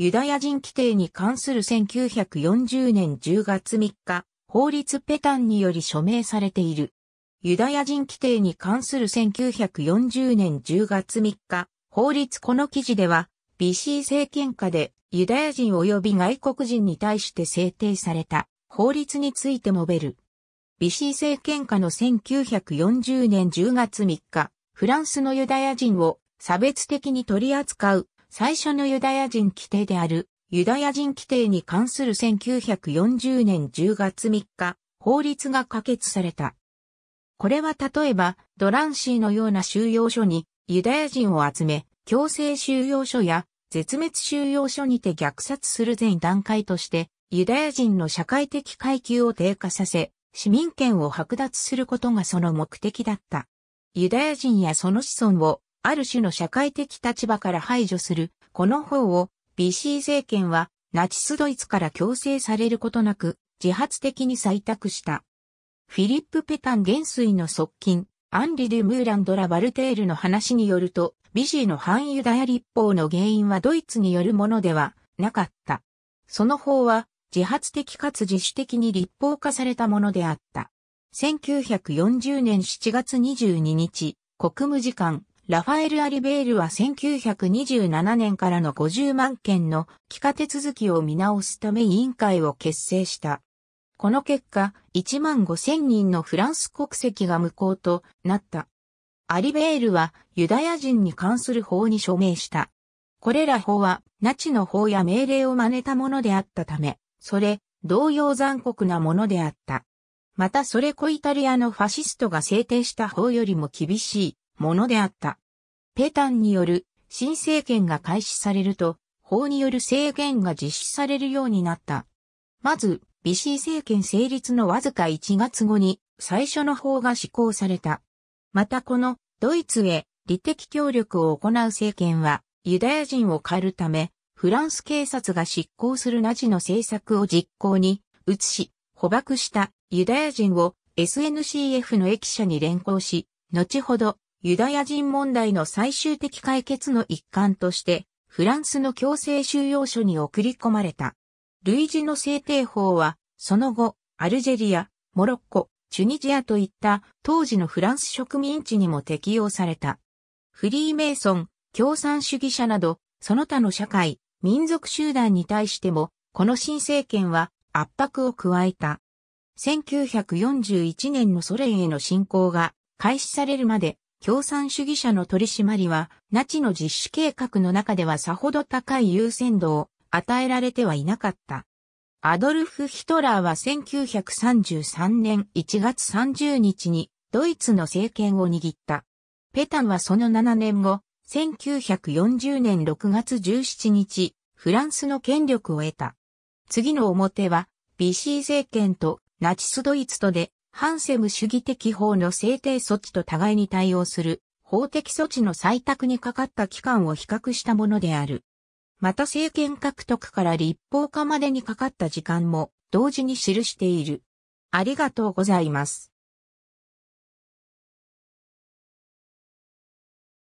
ユダヤ人規定に関する1940年10月3日、法律ペタンにより署名されている。ユダヤ人規定に関する1940年10月3日、法律この記事では、ビシー政権下でユダヤ人及び外国人に対して制定された法律について述べる。ビシー政権下の1940年10月3日、フランスのユダヤ人を差別的に取り扱う最初のユダヤ人規定であるユダヤ人規定に関する1940年10月3日、法律が可決された。これは例えば、ドランシーのような収容所にユダヤ人を集め、強制収容所や絶滅収容所にて虐殺する前段階として、ユダヤ人の社会的階級を低下させ、市民権を剥奪することがその目的だった。ユダヤ人やその子孫をある種の社会的立場から排除する、この法を、BC 政権は、ナチスドイツから強制されることなく、自発的に採択した。フィリップ・ペタン元帥の側近、アンリ・デュ・ムーランドラ・バルテールの話によると、ビジーの反ユダヤ立法の原因はドイツによるものではなかった。その法は自発的かつ自主的に立法化されたものであった。1940年7月22日、国務次官、ラファエル・アリベールは1927年からの50万件の帰化手続きを見直すため委員会を結成した。この結果、1万5千人のフランス国籍が無効となった。アリベールはユダヤ人に関する法に署名した。これら法はナチの法や命令を真似たものであったため、それ同様残酷なものであった。またそれコイタリアのファシストが制定した法よりも厳しいものであった。ペタンによる新政権が開始されると、法による制限が実施されるようになった。まず、ビシー政権成立のわずか1月後に最初の法が施行された。またこのドイツへ利的協力を行う政権はユダヤ人を狩るためフランス警察が執行するナジの政策を実行に移し捕獲したユダヤ人を SNCF の駅舎に連行し、後ほどユダヤ人問題の最終的解決の一環として、フランスの強制収容所に送り込まれた。類似の制定法は、その後、アルジェリア、モロッコ、チュニジアといった当時のフランス植民地にも適用された。フリーメイソン、共産主義者など、その他の社会、民族集団に対しても、この新政権は圧迫を加えた。1941年のソ連への侵攻が開始されるまで共産主義者の取り締まりは、ナチの実施計画の中ではさほど高い優先度を与えられてはいなかった。アドルフ・ヒトラーは1933年1月30日にドイツの政権を握った。ペタンはその7年後、1940年6月17日、フランスの権力を得た。次の表は、ビシー政権とナチスドイツとでハンセム主義的法の制定措置と互いに対応する法的措置の採択にかかった期間を比較したものである。また政権獲得から立法化までにかかった時間も同時に記している。ありがとうございます。